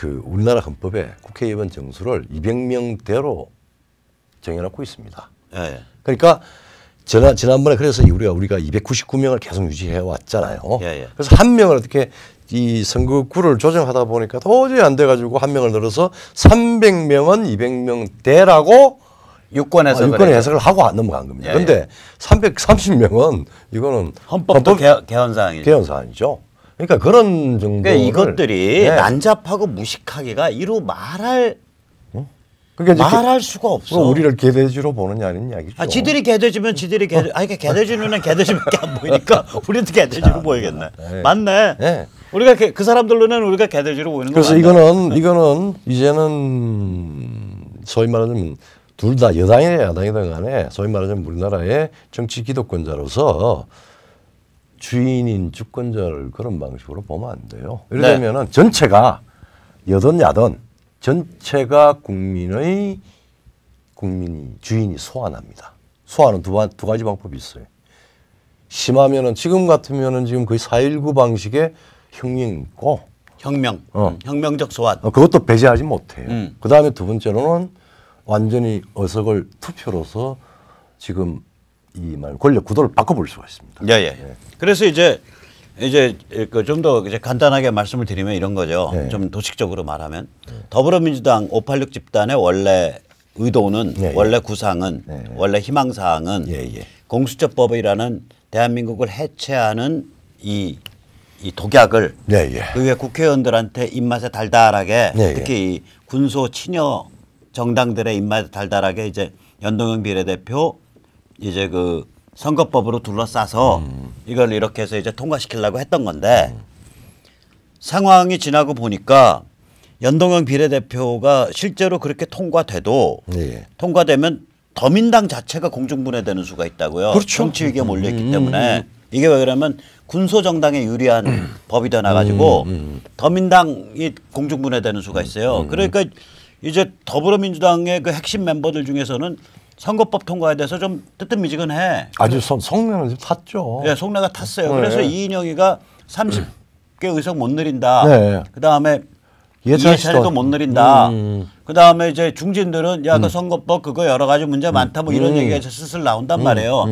그 우리나라 헌법에 국회의원 정수를 200명대로 정해놓고 있습니다. 예, 예. 그러니까 지난, 지난번에 그래서 우리가 우리가 299명을 계속 유지해 왔잖아요. 예, 예. 그래서 한 명을 어떻게 이 선거구를 조정하다 보니까 도저히 안 돼가지고 한 명을 늘어서 300명은 200명 대라고 유권 해석 아, 유권 해석을 하고 넘어간 겁니다. 그런데 예, 예. 330명은 이거는 헌법도 헌법 개헌 사항이죠. 개헌 사항이죠. 그러니까 그런 정도. 그러니까 이것들이 네. 난잡하고 무식하게가 이루 말할 그러니까 말할 수가 없어. 우리를 개돼지로 보느냐 아닌 이야기죠. 아, 지들이 개돼지면 지들이 개, 돼지 아, 그러니까 개돼지 눈은 개돼지밖에 안 보이니까 우리도 개돼지로 보이겠네. 네. 맞네. 네. 우리가 개, 그 사람들 눈에는 우리가 개돼지로 보이는 거죠. 그래서 이거는 이거는 이제는 소위 말하자면 둘 다 여당이나 야당이든 간에 소위 말하자면 우리나라의 정치 기독권자로서 주인인 주권자를 그런 방식으로 보면 안 돼요. 예를 네. 들면 전체가 여든 야든 전체가 국민의 국민이 주인이 소환합니다. 소환은 두, 두 가지 방법이 있어요. 심하면은 지금 같으면은 지금 거의 4.19 방식의 혁명 있고 혁명, 어. 음, 혁명적 소환. 어, 그것도 배제하지 못해요. 음. 그 다음에 두 번째로는 완전히 어석을 투표로서 지금 이말 권력 구도를 바꿔볼 수가 있습니다. 예, 예. 예. 그래서 이제 이제 그좀더 이제 간단하게 말씀을 드리면 이런 거죠. 예. 좀 도식적으로 말하면 더불어민주당 586 집단의 원래 의도는 예, 예. 원래 구상은 예, 예. 원래 희망사항은 공수처법이라는 대한민국을 해체하는 이, 이 독약을 의회 국회의원들한테 입맛에 달달하게 특히 이 군소 친여 정당들의 입맛에 달달하게 이제 연동형 비례대표 이제 그 선거법으로 둘러싸서 음. 이걸 이렇게 해서 이제 통과시키려고 했던 건데 음. 상황이 지나고 보니까 연동형 비례대표가 실제로 그렇게 통과돼도 예. 통과되면 더민당 자체가 공중분해되는 수가 있다고요. 그렇죠. 정치 위기에 음, 몰려있기 음. 때문에 음. 이게 왜 그러면 냐 군소정당에 유리한 음. 법이 되나가지고 더민당이 공중분해되는 수가 있어요. 그러니까 이제 더불어민주당의 그 핵심 멤버들 중에서는 선거법 통과에 대해서 좀 뜨뜻미지근해. 아주 선, 내는 탔죠. 예, 속내가 탔어요. 네. 그래서 이인영이가 30개 의석 못 늘린다. 네. 그 다음에 이찬이도못 늘린다. 음. 그 다음에 이제 중진들은 야, 그 선거법 그거 여러 가지 문제 음. 많다 뭐 이런 음. 얘기가 슬슬 나온단 음. 말이에요.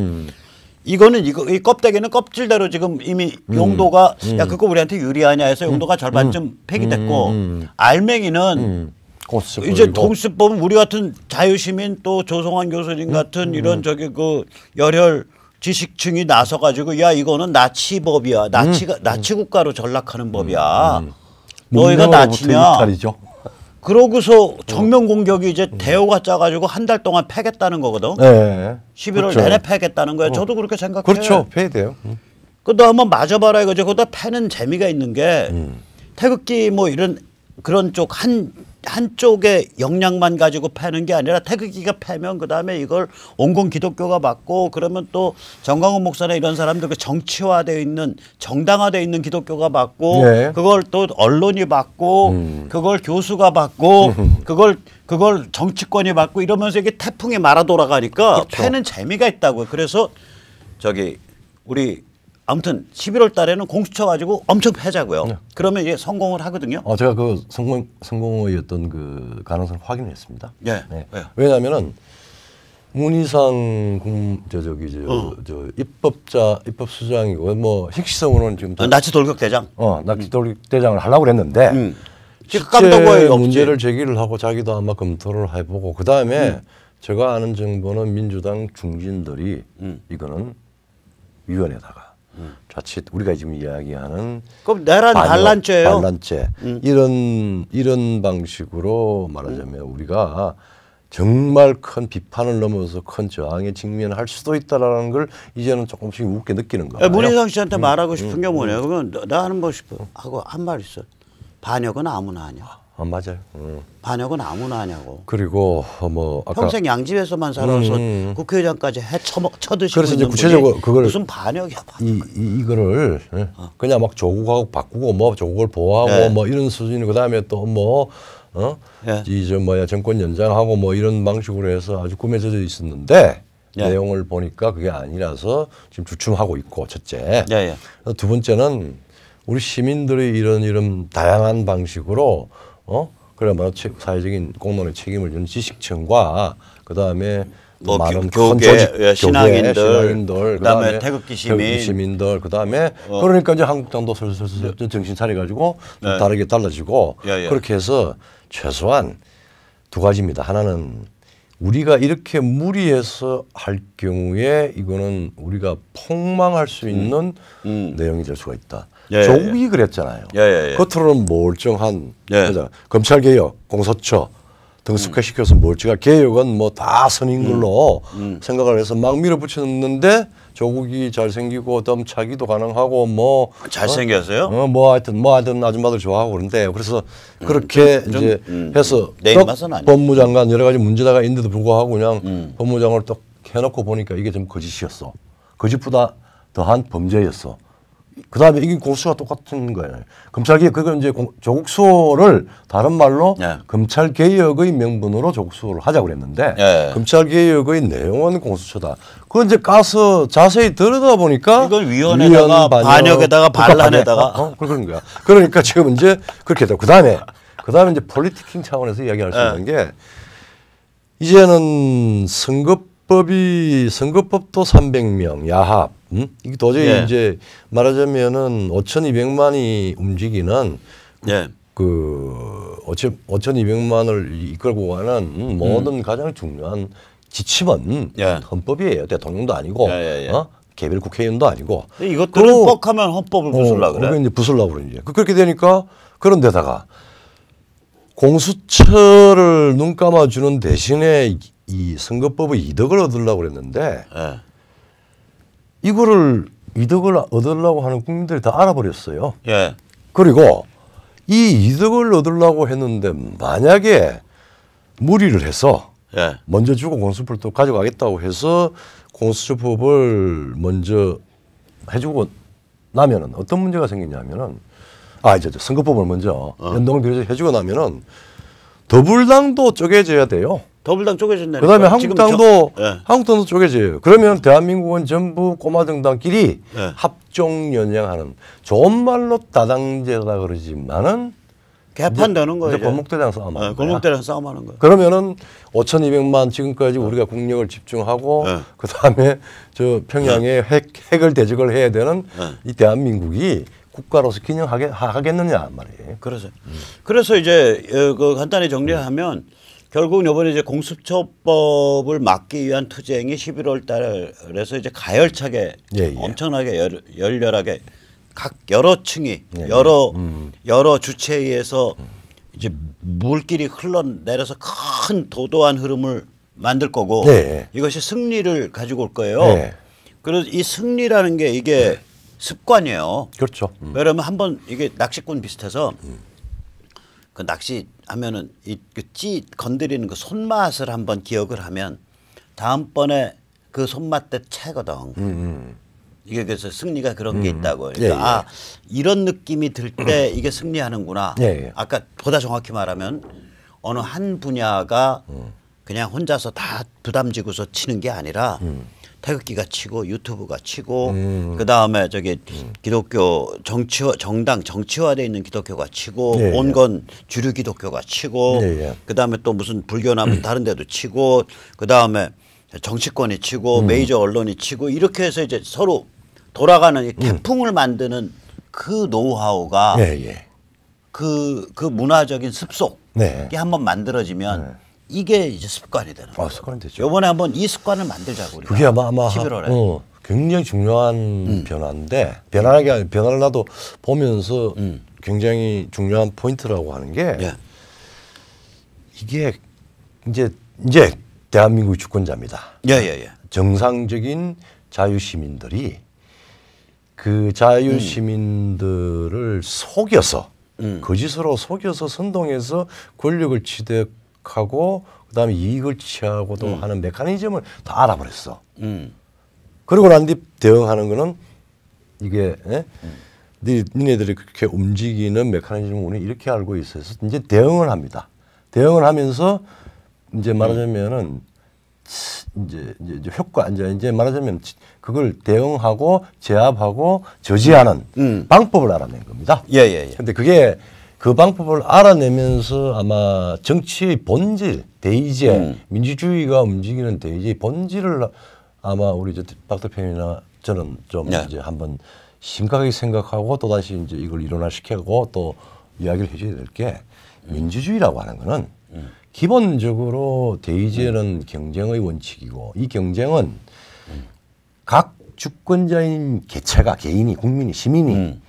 이거는 이거 이 껍데기는 껍질대로 지금 이미 용도가 야 그거 우리한테 유리하냐 해서 용도가 절반쯤 폐기됐고 알맹이는 공수처 이제 공수법은 우리 같은 자유시민 또 조성환 교수님 음, 같은 음, 음. 이런 저기 그 열혈 지식층이 나서 가지고 야 이거는 나치법이야 음, 나치가 음. 나치 국가로 전락하는 법이야 너희가 나치냐 그러고서 정면 공격이 이제 대우가 짜가지고 한 달 동안 패겠다는 거거든. 네. 11월 그렇죠. 내내 패겠다는 거야. 어. 저도 그렇게 생각해요. 그렇죠. 패야 돼요. 음. 그다 한번 맞아봐라 이거죠. 그다 패는 재미가 있는 게 태극기 뭐 이런 그런 쪽한 한쪽의 역량만 가지고 패는 게 아니라 태극기가 패면 그다음에 이걸 온건 기독교가 받고 그러면 또 정광훈 목사나 이런 사람들 그 정치화되어 있는 정당화되어 있는 기독교가 받고 예. 그걸 또 언론이 받고 음. 그걸 교수가 받고 음. 그걸 그걸 정치권이 받고 이러면서 이게 태풍이 말아 돌아가니까 그렇죠. 패는 재미가 있다고 그래서 저기 우리 아무튼 11월 달에는 공수처 가지고 엄청 패자고요. 네. 그러면 이제 성공을 하거든요. 어, 제가 그 성공 성공의 어떤 그 가능성을 확인했습니다. 예. 네. 네. 예. 왜냐하면은 문희상 공저 저기 저, 어. 저 입법자 입법 수장이고 뭐 핵시성으로는 지금 아, 어, 나치 돌격대장. 어 나치 돌격대장을 하려고 그랬는데 음. 그 실제 문제를 제기를 하고 자기도 아마 검토를 해보고 그 다음에 음. 제가 아는 정보는 민주당 중진들이 음. 이거는 위원회다가 자칫 우리가 지금 이야기하는 그럼 내란 반란죄요. 반란죄 음. 이런 이런 방식으로 말하자면 우리가 정말 큰 비판을 넘어서 큰 저항에 직면할 수도 있다라는 걸 이제는 조금씩 웃게 느끼는 거예요. 예, 문희상 씨한테 음, 말하고 싶은 음, 게 뭐냐? 음. 그러면 나는 뭐 싶어 하고 한 말 있어. 반역은 아무나 하냐. 어, 맞아요. 음. 반역은 아무나 하냐고. 그리고 어, 뭐 아까 평생 양집에서만 살아서 음. 음. 국회의장까지 해쳐드시고 쳐 그래서 이제 구체적으로 그걸 무슨 반역이야. 이, 이 이거를 예, 어. 그냥 막 조국하고 바꾸고 뭐 조국을 보호하고 네. 뭐 이런 수준이 그다음에 또 뭐 어? 예. 이저 뭐야 정권 연장하고 뭐 이런 방식으로 해서 아주 꾸며져 있었는데 예. 내용을 보니까 그게 아니라서 지금 주춤하고 있고 첫째. 예, 예. 두 번째는 우리 시민들의 이런 이런 다양한 방식으로 어 그래야말로 뭐, 사회적인 공론의 책임을 지는 지식층과 그 다음에 뭐 많은 교계, 예, 교계 신학인들, 신학인들 그다음에 태극기 시민, 들 그다음에 어. 그러니까 이제 한국당도 슬슬 슬 네. 정신 차려가지고 네. 다르게 달라지고 예, 예. 그렇게 해서 최소한 두 가지입니다. 하나는 우리가 이렇게 무리해서 할 경우에 이거는 우리가 폭망할 수 음. 있는 음. 내용이 될 수가 있다. 예, 예, 예. 조국이 예. 그랬잖아요. 예, 예, 겉으로는 멀쩡한 검찰개혁, 공소처 등숙해시켜서 뭘지가 개혁은 뭐 다 선인 걸로 음. 생각을 해서 막 밀어붙였는데 조국이 잘생기고 넘차기도 가능하고 뭐 어? 잘생겼어요? 어, 뭐 하여튼 뭐 하여튼 아줌마들 좋아하고 그런데 그래서 음, 그렇게 음, 좀, 이제 음, 음. 해서 법무장관 여러 가지 문제다가 있는데도 불구하고 그냥 음. 법무장관을 또 해놓고 보니까 이게 좀 거짓이었어. 거짓보다 더한 범죄였어. 그 다음에 이게 공수가 똑같은 거예요. 검찰개혁, 그걸 그러니까 이제 공, 조국수호를 다른 말로 예. 검찰개혁의 명분으로 조국수호를 하자고 그랬는데 예. 검찰개혁의 내용은 공수처다. 그건 이제 가서 자세히 들여다보니까 이걸 위원회다가 그러니까 반역, 에다가 반란에다가 어? 어 그런 거야. 그러니까 지금 이제 그렇게 되고 그 다음에 그 다음에 이제 폴리티킹 차원에서 이야기할 수 예. 있는 예. 게 이제는 선거법이 선거법도 300명 야합 음? 이게 도저히 예. 이제 말하자면은 5,200만이 움직이는 예. 그 5,200만을 이끌고 가는 모든 음. 가장 중요한 지침은 예. 헌법이에요. 대통령도 아니고 예, 예, 예. 어? 개별 국회의원도 아니고 이것들은 뻑하면 헌법을 어, 부술라 그래. 그게 이제 부술라 그러는 이제 그, 그렇게 되니까 그런 데다가 공수처를 눈 감아주는 대신에 이 선거법의 이득을 얻으려고 그랬는데 예. 이거를 이득을 얻으려고 하는 국민들이 다 알아버렸어요. 예. 그리고 이 이득을 얻으려고 했는데 만약에 무리를 해서 예. 먼저 주고 공수법를또 가져가겠다고 해서 공수처법을 먼저 해주고 나면은 어떤 문제가 생기냐면은 아 이제 선거법을 먼저 어. 연동비례제 해주고 나면은 더불당도 쪼개져야 돼요. 더불당 쪼개진다. 그다음에 한국당도 저, 예. 한국당도 쪼개져요. 그러면 대한민국은 전부 꼬마 정당끼리 예. 합종 연양하는 좋은 말로 다당제라 그러지만은 개판되는 거예요. 골목대장 싸움 네, 예, 골목대장 싸움하는 거예요. 그러면은 5,200만 지금까지 네. 우리가 국력을 집중하고 네. 예. 그 다음에 저 평양에 예. 핵, 핵을 대적을 해야 되는 이 대한민국이 국가로서 균형하겠느냐 말이에요. 그래서 음. 그래서 이제 어, 그 간단히 정리하면 결국은 이번에 이제 공수처법을 막기 위한 투쟁이 11월 달에서 이제 가열차게 예, 예. 엄청나게 열, 열렬하게 각 여러 층이 예, 예, 여러 음. 여러 주체에 의해서 이제 물길이 흘러내려서 큰 도도한 흐름을 만들 거고 예, 예. 이것이 승리를 가지고 올 거예요. 그래서 이 승리라는 게 이게 습관이에요. 그렇죠. 음. 왜냐하면 한번 이게 낚시꾼 비슷해서 음. 그 낚시 하면은 이찌 그 건드리는 그 손맛을 한번 기억을 하면 다음번에 그 손맛 때 채거든. 음, 음. 이게 그래서 승리가 그런 음. 게 있다고. 예, 그러니까 예, 예. 아 이런 느낌이 들때 음. 이게 승리하는구나. 예, 예, 아까 보다 정확히 말하면 어느 한 분야가 음. 그냥 혼자서 다 부담지고서 치는 게 아니라. 음. 태극기가 치고 유튜브가 치고 음. 그다음에 저기 기독교 정치 정당 정치화돼 있는 기독교가 치고 네, 온건 주류 기독교가 치고 네, 그다음에 또 무슨 불교나 음. 다른 데도 치고 그다음에 정치권이 치고 음. 메이저 언론이 치고 이렇게 해서 이제 서로 돌아가는 이 음. 태풍을 만드는 그 노하우가 그 예, 예. 그, 그 문화적인 습속이 네. 한번 만들어지면 네. 이게 이제 습관이 되는 아, 거예요. 아, 습관이 되죠. 요번에 한번 이 습관을 만들자고 우리가. 그게 아마 아마 11월에. 어, 굉장히 중요한 음. 변화인데 변화가 음. 변화를 나도 보면서 음. 굉장히 중요한 포인트라고 하는 게 예. 이게 이제 이제 대한민국 주권자입니다. 예, 예, 예. 정상적인 자유 시민들이 그 자유 시민들을 음. 속여서 음. 거짓으로 속여서 선동해서 권력을 취득 하고 그다음에 이익을 취하고도 음. 하는 메커니즘을 다 알아버렸어. 음. 그러고 난 뒤 대응하는 거는 이게 예? 음. 네, 니네들이 그렇게 움직이는 메커니즘을 우리는 이렇게 알고 있어서 이제 대응을 합니다. 대응을 하면서 이제 음. 말하자면은 이제 이제 효과 이제 이제 말하자면 그걸 대응하고 제압하고 저지하는 음. 음. 방법을 알아낸 겁니다. 예예예. 예, 예. 근데 그게 그 방법을 알아내면서 아마 정치의 본질, 대의제, 음. 민주주의가 움직이는 대의제의 본질을 아마 우리 박 대표님이나 저는 좀 네. 이제 한번 심각하게 생각하고 또 다시 이제 이걸 일원화시키고 또 이야기를 해줘야 될 게 민주주의라고 하는 거는 음. 기본적으로 대의제는 음. 경쟁의 원칙이고 이 경쟁은 각 주권자인 개체가 개인이 국민이 시민이 음.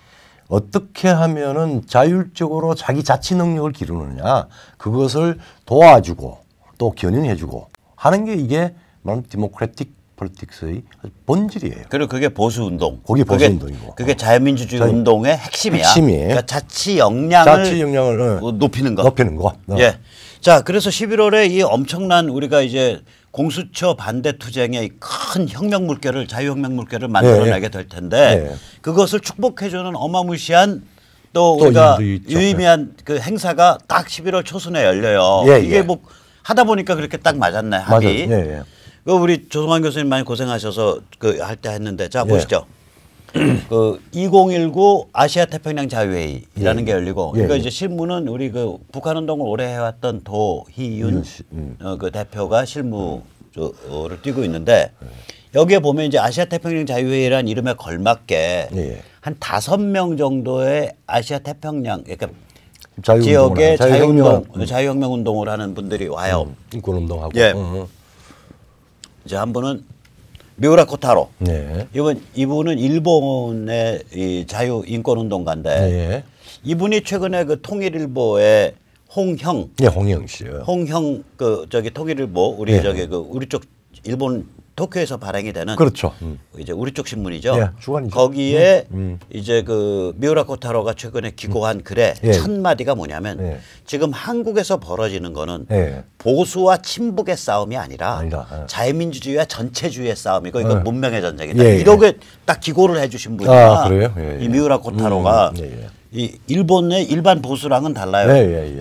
어떻게 하면은 자율적으로 자기 자치 능력을 기르느냐 그것을 도와주고 또 견인해주고 하는 게 이게 말하면 디모크래틱 폴틱스의 본질이에요. 그리고 그게 보수 운동. 그게 보수 그게, 운동이고. 그게 자유민주주의 자유, 운동의 핵심이야. 핵심이에요. 그러니까 자치 역량을, 자치 역량을 어, 높이는 거. 높이는 거. 어. 예. 자, 그래서 11월에 이 엄청난 우리가 이제 공수처 반대 투쟁의 큰 혁명 물결을 자유혁명 물결을 만들어내게 예, 예. 될 텐데 예. 그것을 축복해주는 어마무시한 또, 또 우리가 유의미한 그 행사가 딱 11월 초순에 열려요. 이게 뭐 하다 보니까 그렇게 딱 맞았네 합이. 맞아. 예, 예. 그 우리 조성환 교수님 많이 고생하셔서 그 할 때 했는데 자 보시죠. 예. 그2019 아시아 태평양 자유회의라는 예. 게 열리고 예. 이거 그러니까 이제 실무는 우리 그 북한 운동을 오래 해왔던 도희윤 음. 어, 그 대표가 실무를 음. 뛰고 있는데 여기에 보면 이제 아시아 태평양 자유회의란 이름에 걸맞게 예. 한 다섯 명 정도의 아시아 태평양 그러니까 지역의 자유혁명 음. 자유혁명 운동을 하는 분들이 와요. 인권 음, 운동하고. 예. 음. 이제 한 분은 미우라 코타로. 네. 예. 이분 이분은 일본의 이 자유 인권 운동가인데 네. 예. 이분이 최근에 그 통일일보에 홍형. 네, 홍형 씨요. 홍형 그 저기 통일일보 우리 네. 저기 그 우리 쪽 일본 도쿄에서 발행이 되는 그렇죠. 음. 이제 우리 쪽 신문이죠. 예, 주간이죠. 거기에 네. 음. 이제 그 미우라 코타로가 최근에 기고한 음. 글에 예. 첫 마디가 뭐냐면 예. 지금 한국에서 벌어지는 거는 예. 보수와 친북의 싸움이 아니라 아니다. 예. 자유민주주의와 전체주의의 싸움이고 이건 예. 문명의 전쟁이다. 이렇게 딱 기고를 해주신 분이야. 아, 이 미우라 코타로가 음. 이 일본의 일반 보수랑은 달라요.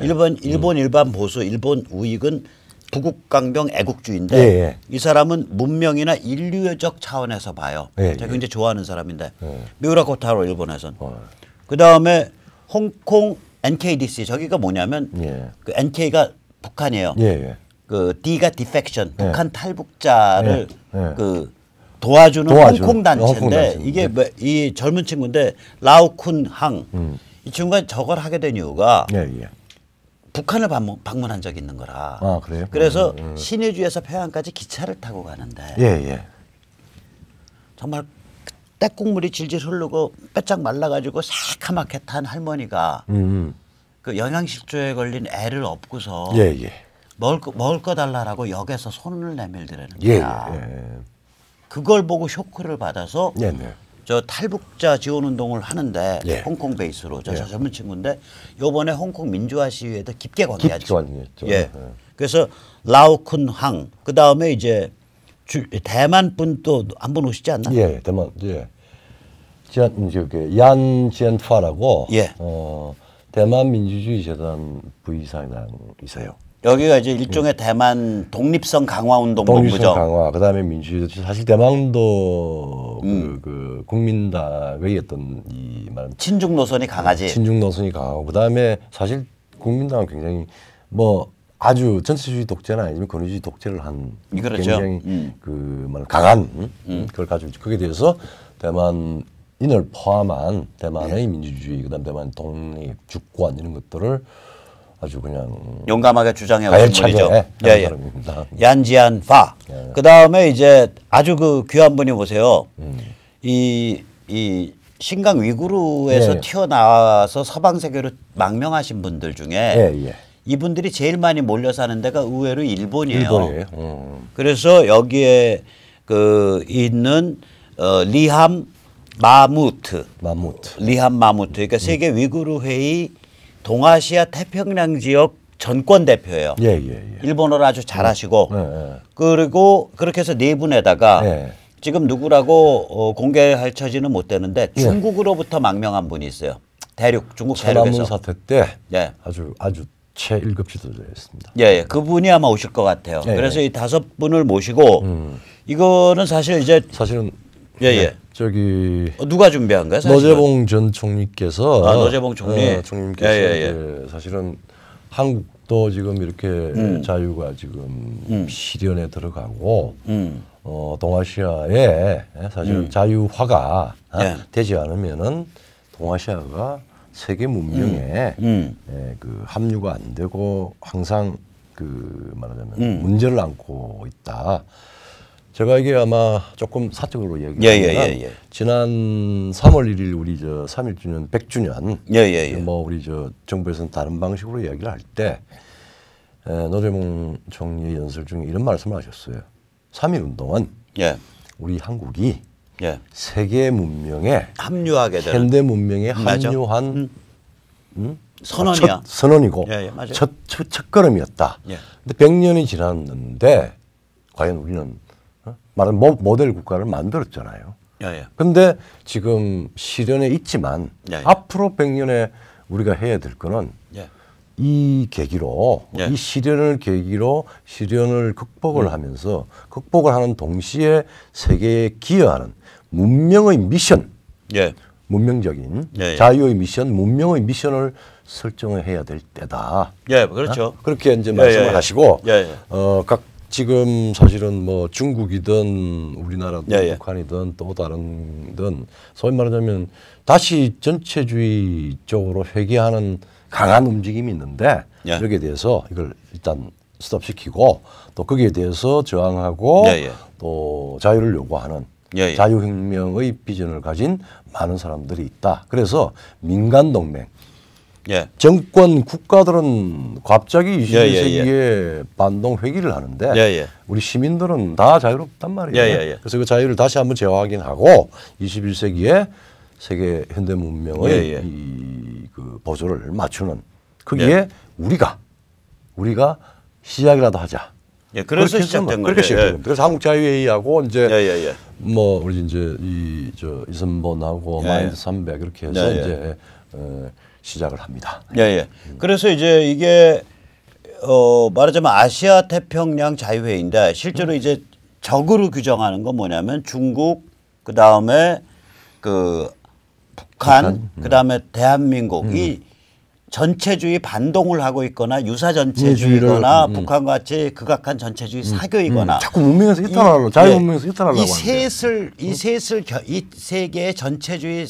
일본 일본 음. 일반 보수, 일본 우익은 부국강병 애국주의인데 예, 예. 이 사람은 문명이나 인류적 차원에서 봐요. 예, 제가 예. 굉장히 좋아하는 사람인데 예. 미우라 코타로 일본에선 어. 그 다음에 홍콩 NKDC 저기가 뭐냐면 예. 그 NK가 북한이에요. 그 D가 디펙션 북한 탈북자를 그 도와주는 도와주 홍콩 어, 단체인데 이게 네. 이 젊은 친구인데 라우쿤 항. 음. 이 친구가 저걸 하게 된 이유가 예, 예. 북한을 방문, 한 적이 있는 거라. 아, 그래요? 그래서 음, 음. 신해주에서 평양까지 기차를 타고 가는데 예, 예. 정말 떼국물이 질질 흐르고 빼짝 말라가지고 새카맣게 탄 할머니가 음, 음. 그 영양실조에 걸린 애를 업고서 예, 예. 먹을, 거, 먹을 거 달라라고 역에서 손을 내밀더라는 예, 거야. 예, 예. 그걸 보고 쇼크를 받아서 예, 네. 네. 저 탈북자 지원 운동을 하는데 예. 홍콩 베이스로 저, 예. 젊은 친구인데 요번에 홍콩 민주화 시위에도 깊게 관계하죠. 깊게 관계했죠. 예. 예. 그래서 라오쿤항 그다음에 이제 주, 대만 분도한분 오시지 않나? 예, 대만. 예. 지안 저기 그 얀 지안파라고 예. 어 대만 민주주의 재단 부의장이세요. 여기가 이제 예. 일종의 예. 대만 독립성 강화 운동 본부죠. 독립성 강화. 그다음에 민주주의 사실 대만도 그, 음. 그 국민당의 어떤 이 말. 은 친중 노선이 강하지. 친중 노선이 강하고 그다음에 사실 국민당은 굉장히 뭐 아주 전체주의 독재나아니면 권위주의 독재를 한 그렇죠. 굉장히 음. 그말 강한 음. 음. 그걸 가지고 있죠. 거기에 대해서 대만 인을 포함한 대만의 네. 민주주의 그다음 대만 동립 주권 이런 것들을 아주 그냥 용감하게 주장해 오신 분이죠. 예, 예. 예. 얀지안 파. 예. 그 다음에 이제 아주 그 귀한 분이 보세요. 이이 음. 이 신강 위구르에서 예. 예. 튀어나와서 서방 세계로 망명하신 분들 중에 예, 예, 이분들이 제일 많이 몰려 사는 데가 의외로 일본이에요. 일본이에요. 음. 그래서 여기에 그 있는 어 리함 마무트, 마무트. 리함 마무트. 그러니까 세계 음. 위구르 회의 동아시아 태평양 지역 전권 대표예요. 예, 예, 예. 일본어를 아주 잘하시고 예, 예. 그리고 그렇게 해서 네 분에다가 예. 지금 누구라고 어, 공개할 처지는 못 되는데 중국으로부터 망명한 분이 있어요. 대륙 중국 대륙에서 사태 때 예. 아주 아주 최일급 지도자였습니다. 예, 예, 그분이 아마 오실 것 같아요. 예, 그래서 이 다섯 분을 모시고 음. 이거는 사실 이제 사실은 예, 네. 예. 저기 어, 누가 준비한 거예요? 사실은? 노재봉 전 총리께서 아, 노재봉 총리 어, 네, 총님께서 예, 예, 예. 사실은 한국도 지금 이렇게 음. 자유가 지금 음. 실현에 들어가고 음. 어, 동아시아에 예, 사실은 음. 자유화가 예. 되지 않으면은 동아시아가 세계 문명에 음. 음. 예, 그 합류가 안 되고 항상 그 말하자면 문제를 안고 있다. 제가 이게 아마 조금 사적으로 얘기하면 예, 예, 예, 예, 지난 3월 1일 우리 저 3일주년 100주년 예, 예, 예. 뭐 우리 저 정부에서는 다른 방식으로 이야기를 할 때 노재몽 총리 연설 중에 이런 말씀을 하셨어요. 3.1 운동은 예. 우리 한국이 예. 세계 문명에 합류하게 되는 현대 문명에 합류한 음. 음? 선언이야. 첫 선언이고 예, 예, 첫, 첫, 첫 걸음이었다. 예. 근데 100년이 지났는데 과연 우리는 말하는 모델 국가를 만들었잖아요. 그런데 예, 예. 지금 실현에 있지만 야야. 예, 앞으로 100년에 우리가 해야 될 거는 예. 이 계기로 예. 이 시련을 계기로 시련을 극복을 음. 하면서 극복을 하는 동시에 세계에 기여하는 문명의 미션 예. 문명적인 자유의 미션 문명의 미션을 설정해야 될 때다. 예, 그렇죠. 어? 그렇게 이제 말씀을 하시고 어, 각 지금 사실은 뭐 중국이든 우리나라든 예, 예. 북한이든 또 다른든 소위 말하자면 다시 전체주의 쪽으로 회귀하는 강한 움직임이 있는데 예. 여기에 대해서 이걸 일단 스톱시키고 또 거기에 대해서 저항하고 예, 예. 또 자유를 요구하는 예, 자유혁명의 비전을 가진 많은 사람들이 있다. 그래서 민간 동맹 예. 정권 국가들은 갑자기 21세기에 예, 예, 예. 반동 회기를 하는데 예, 우리 시민들은 다 자유롭단 말이에요. 그래서 그 자유를 다시 한번 재확인하고 21세기에 세계 현대 문명의 이그 보조를 맞추는 거기에 우리가 우리가 시작이라도 하자. 예, 그래서 시작된 거죠. 그렇게 예. 그래서 한국자유회의하고 이제 예, 예, 뭐 우리 이제 이저 이선본하고 마인드 삼백 이렇게 해서 네, 예, 이제 어, 시작을 합니다. 예, 예. 그래서 이제 이게 어 말하자면 아시아 태평양 자유회의인데 실제로 이제 적으로 규정하는 건 뭐냐면 중국 그 다음에 그 북한, 그 다음에 대한민국이 음. 음. 전체주의 반동을 하고 있거나 유사 전체주의거나 음. 음. 북한 과 같이 극악한 전체주의 음. 사교이거나 음. 자꾸 문명에서 이탈하려 자유 예. 문명에서 예, 이탈하려고 이 셋을 이 셋을 이세 개의 전체주의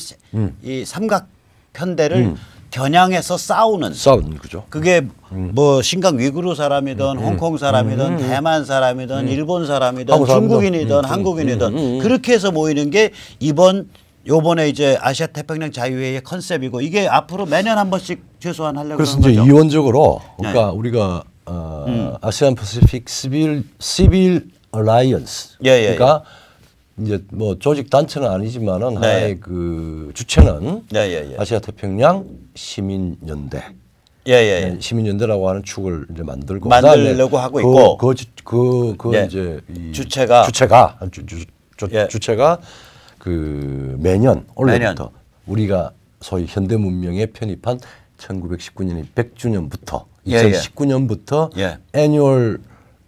이 삼각 현대를 겨냥해서 싸우는 싸우는 그죠. 그게 음. 뭐 신강 위구르 사람이든 음, 음. 홍콩 사람이든 음. 대만 사람이든 음. 일본 사람이든 중국인이든 음, 한국인이든 그렇게 해서 모이는 게 이번 요번에 이제 아시아 태평양 자유회의 컨셉이고 이게 앞으로 매년 한 번씩 최소한 하려고 그래서 이제 거죠? 이원적으로 네. 그러니까 네. 우리가 어, 아시안 패시픽 시빌 시빌 얼라이언스 예, 예, 예, 그러니까 예. 이제 뭐 조직 단체는 아니지만은 네. 하나의 그 주체는 예, 예, 예. 아시아 태평양 시민연대. 예, 예, 예. 네, 시민연대라고 하는 축을 이제 만들고 만들려고 그 하고 그, 있고 그그 그, 그, 그 이제 이 주체가 주체가 주, 주, 주, 예. 체가그 매년 올해부터 매년. 우리가 소위 현대 문명에 편입한 1919년이 100주년부터 2019년부터 애니얼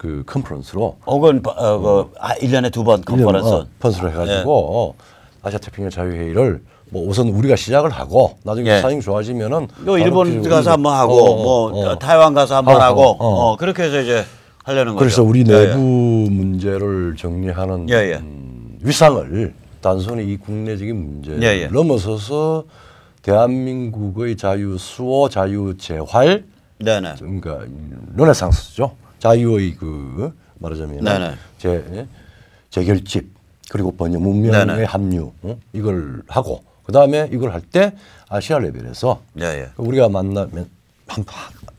그 컨퍼런스로 어건 어, 그, 아, 1년에 두번 뭐 컨퍼런스 어, 컨퍼런스를 해가지고 예. 아시아 태평양 자유회의를 뭐 우선 우리가 시작을 하고 나중에 예. 사정이 좋아지면은 요 일본 가서 한번 하고 어, 뭐 어. 타이완 가서 한 번 하고, 하고 어. 어 그렇게 해서 이제 하려는 그래서 거죠. 그래서 우리 예, 예. 내부 예, 문제를 정리하는 음, 위상을 단순히 이 국내적인 문제를 넘어서서 대한민국의 자유 수호 자유 재활 네네. 그러니까 음, 르네상스죠. 자유의 그 말하자면 네네. 네. 제 재결집 그리고 번역 문명의 네네. 네. 합류 어? 이걸 하고 그 다음에 이걸 할 때 아시아 레벨에서 예, 예. 그 우리가 만나면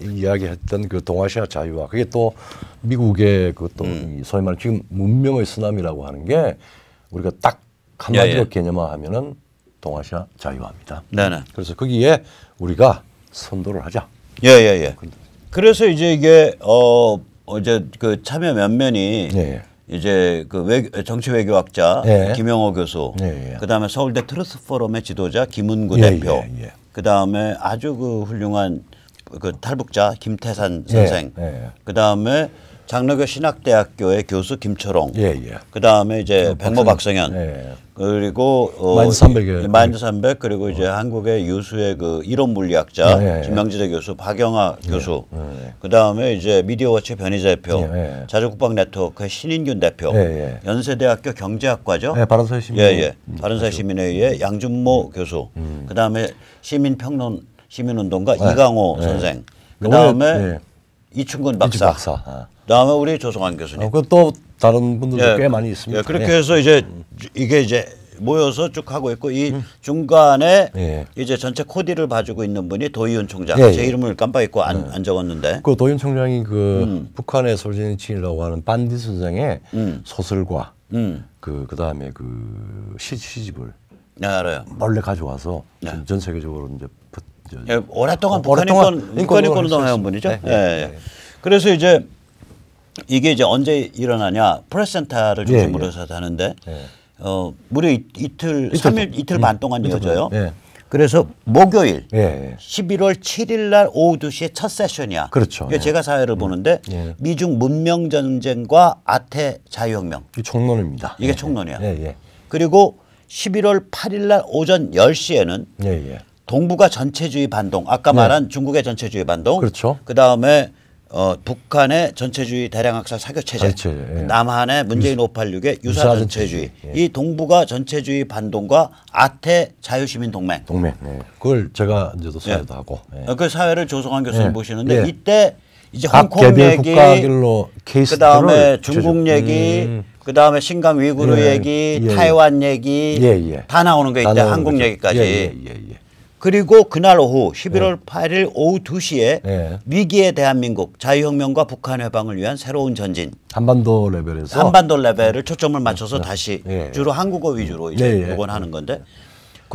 이야기했던 그 동아시아 자유화 그게 또 미국의 그또 음. 소위 말하는 지금 문명의 쓰나미라고 하는 게 우리가 딱 한마디로 예, 예. 개념화하면은 동아시아 자유화입니다. 네네. 네. 그래서 거기에 우리가 선도를 하자. 예예예. 예, 예. 그래서 이제 이게 어 어제 그 참여 면면이 예, 예. 이제 그 외교, 정치 외교학자 예. 김영호 교수, 예, 예. 그다음에 서울대 트러스 포럼의 지도자 김은구 예, 대표, 그다음에 아주 그 훌륭한 그 탈북자 김태산 선생, 그다음에 장로교 신학대학교의 교수 김철홍, 예, 예. 그 다음에 이제 어, 백모 박성현, 예. 그리고 어, 만주삼백 예. 만주산백 그리고 이제 어. 한국의 유수의 그 이론 물리학자 예, 예, 김명지대 교수 박영하 예, 교수, 예. 그 다음에 이제 미디어워치 변희 대표, 자주국방 네트워크의 신인균 대표, 연세대학교 경제학과죠, 예, 바른사회 시민, 예, 예, 음, 바른사회 시민에의해 음. 양준모 음. 교수, 음. 그 다음에 시민평론 시민운동가 이강호 선생, 그 다음에 이충근 박사. 박사. 어. 다음에 우리 조성환 교수님. 어, 그또 다른 분들도 예, 꽤 많이 있습니다. 예, 그렇게 예. 해서 이제 이게 이제 모여서 쭉 하고 있고 이 음. 중간에 예. 이제 전체 코디를 봐주고 있는 분이 도의윤 총장. 예, 제 예. 이름을 깜빡잊고 안, 예. 안 적었는데. 그 도의윤 총장이 그 음. 북한의 솔제니친이라고 하는 반디 선생의 음. 소설과 음. 그 그다음에 그 시, 시집을 네, 알아요. 몰래 가져와서 네. 전, 전 세계적으로 이제 분이죠 예, 오랫동안 북한 인권 인권 운동을 해 분이죠. 네, 예, 예. 그래서 이제 이게 이제 언제 일어나냐 프레센터를 예, 중심으로 해서 하는데 어 무려 이, 틀 이틀, 일 이틀 반 음, 동안 이어져요. 그래서 목요일 예, 예. 11월 7일 날 오후 2시에 첫 세션이야. 그렇죠. 예. 제가 사회를 음, 보는데 미중 문명 전쟁과 아태 자유혁명. 이게 총론입니다. 이게 총론이야. 그리고 11월 8일 날 오전 10시에는 동북아 전체주의 반동. 아까 네. 말한 중국의 전체주의 반동. 그렇죠. 그 다음에 어, 북한의 전체주의 대량학살 사교체제, 예. 남한의 문재인 유사, 586의 유사, 유사 전체주의, 예. 이 동북아 전체주의 반동과 아태 자유시민 동맹. 동맹. 예. 그걸 제가 이제 또 사회도 네. 하고. 예. 그 사회를 조성한 교수님 보시는데 예. 예. 이때 이제 홍콩 얘기, 그 다음에 중국 음. 얘기, 음. 그 다음에 신감 위구르 얘기, 타이완 얘기 다 나오는 게이대 한국 나오 얘기까지. 그리고 그날 오후 11월 네. 8일 오후 2시에 네. 위기의 대한민국 자유혁명과 북한 해방을 위한 새로운 전진 한반도 레벨에서 한반도 레벨을 네. 초점을 맞춰서 네. 다시 네. 주로 한국어 위주로 이제 예. 복원하는 건데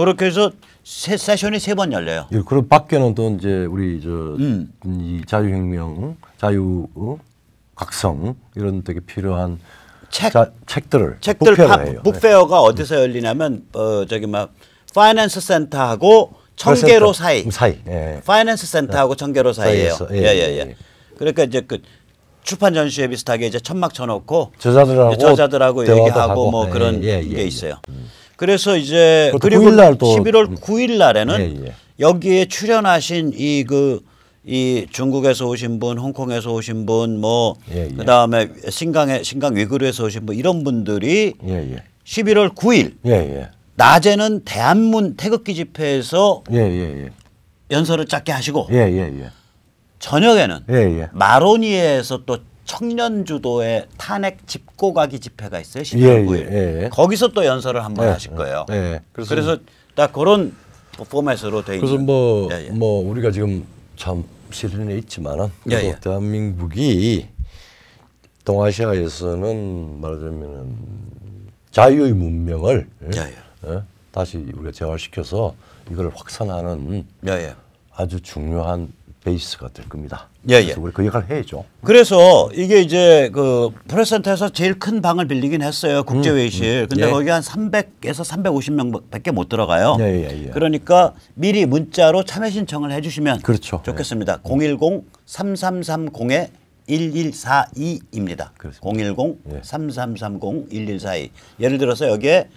그렇게 해서 세, 세션이 세 번 열려요. 예, 그럼 밖에는 또 이제 우리 저이 음. 음, 자유혁명, 자유 어? 각성 이런 되게 필요한 책 자, 책들을 책들 북페어가 네. 어디서 열리냐면 어 저기 막 파이낸스 센터하고 청계로 사이. 음, 사이. 예. 파이낸스 예. 센터하고 그 청계로 사이예요. 예 예, 예, 예, 예. 그러니까 이제 그 출판 전시회 비슷하게 이제 천막 쳐놓고 저자들하고 저자들하고 얘기하고 하고. 뭐 그런 예, 예, 게 있어요. 음. 그래서 이제 그리고 9일 11월 9일 날에는 여기에 출연하신 이 그이 그, 중국에서 오신 분, 홍콩에서 오신 분, 뭐 그다음에 신강에 신강 위구르에서 오신 분 이런 분들이 11월 9일 낮에는 대한문 태극기 집회에서 예, 예, 예. 연설을 짧게 하시고 예, 예, 예. 저녁에는 마로니에서 또 청년 주도의 탄핵 집고 가기 집회가 있어요. 12월 9일. 거기서 또 연설을 한번 하실 거예요. 그래서, 그래서 딱 그런 포맷으로 돼 있는. 그래서 뭐, 뭐 우리가 지금 참 실현에 있지만은 대한민국이 동아시아에서는 말하자면 자유의 문명을 예? 예? 다시 우리가 재활시켜서 이걸 확산하는 예, 예. 아주 중요한 베이스가 될 겁니다. 예, 예. 그래서 우리 그역할 해야죠. 그래서 이게 이제 그 프레센터에서 제일 큰 방을 빌리긴 했어요. 국제회의실. 음, 음. 근데 예. 거기 한 300에서 350명 밖에 못 들어가요. 예, 예, 예. 그러니까 미리 문자로 참여 신청을 해 주시면 그렇죠. 예. 좋겠습니다. 음. 예. 010-3330에 1 1 4 2입니다 010-3330-1142. 예를 들어서 여기에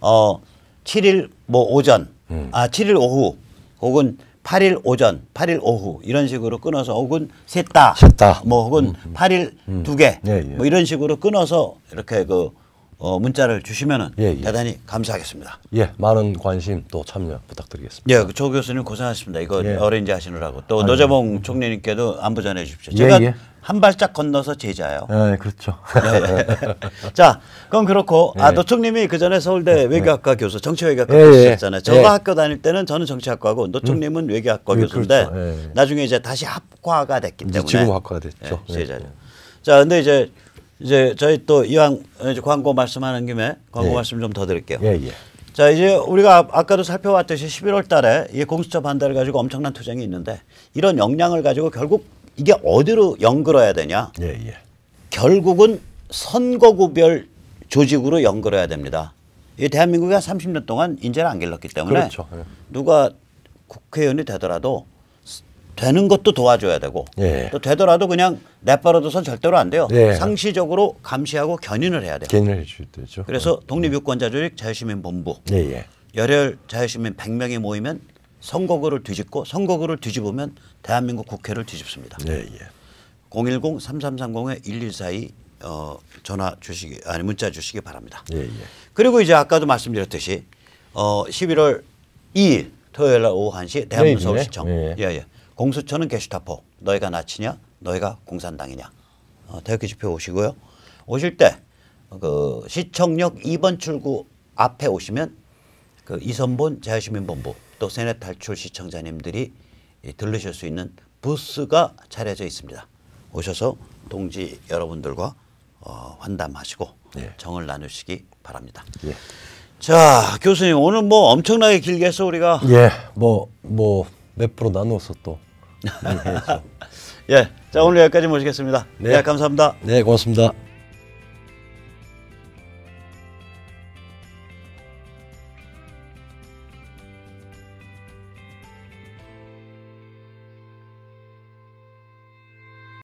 어 7일 뭐 오전, 음. 아 7일 오후 혹은 8일 오전, 8일 오후 이런 식으로 끊어서 혹은 셋다, 셋다. 뭐 혹은 음, 8일 음. 음. 두개뭐 예, 예. 뭐 이런 식으로 끊어서 이렇게 그 어, 문자를 주시면은 예, 예. 대단히 감사하겠습니다. 예, 많은 관심 또 참여 부탁드리겠습니다. 예, 그 조 교수님 고생하셨습니다. 이거 예. 어레지 하시느라고 또 노재봉 총리님께도 안부 전해 주십시오. 예, 제가 예. 한 발짝 건너서 제자요. 네, 그렇죠. 네. 자, 그럼 그렇고 아 네. 노총님이 그 전에 서울대 네. 외교학과 교수, 정치외교학과 예, 예. 교수였잖아요. 저가 예. 학교 다닐 때는 저는 정치학과고 노총님은 음. 외교학과 교수인데 그렇죠. 나중에 이제 다시 합과가 됐기 때문에 지금 학과가 됐죠. 제자죠. 자, 근데 이제 이제 저희 또 이왕 이제 광고 말씀하는 김에 광고 말씀 좀 더 드릴게요. 예, 예. 자 이제 우리가 아, 아까도 살펴봤듯이 11월 달에 이 공수처 반대를 가지고 엄청난 투쟁이 있는데 이런 역량을 가지고 결국 이게 어디로 연결해야 되냐? 예, 예. 결국은 선거구별 조직으로 연결해야 됩니다. 이 대한민국이 한 30년 동안 인재를 안 길렀기 때문에 그렇죠. 예. 누가 국회의원이 되더라도 되는 것도 도와줘야 되고 예. 또 되더라도 그냥 내버려둬선 절대로 안 돼요. 예. 상시적으로 감시하고 견인을 해야 돼요. 견인을 해줘야 죠 그래서 예. 독립유권자 조직 자유시민본부 예, 예. 열혈 자유시민 100명이 모이면 선거구를 뒤집고 선거구를 뒤집으면 대한민국 국회를 뒤집습니다. 예, 예. 010-3330-1142 어, 전화 주시기 아니 문자 주시기 바랍니다. 예, 예. 그리고 이제 아까도 말씀드렸듯이 어, 11월 2일 토요일 날 오후 1시 대한문 네, 서울시청 네. 예, 예. 공수처는 게슈타포 너희가 나치냐 너희가 공산당이냐 어, 대학교 집회 오시고요. 오실 때 그 시청역 2번 출구 앞에 오시면 그 이선본 자유시민본부 또세네 탈출 시청자님들이 들르실 수 있는 부스가 차려져 있습니다. 오셔서 동지 여러분들과 어, 환담하시고 예. 정을 나누시기 바랍니다. 예. 자 교수님 오늘 뭐 엄청나게 길게 해서 우리가 예뭐 뭐몇 프로 나누어서 또 예. 자 오늘 여기까지 모시겠습니다. 네, 네 감사합니다. 네 고맙습니다.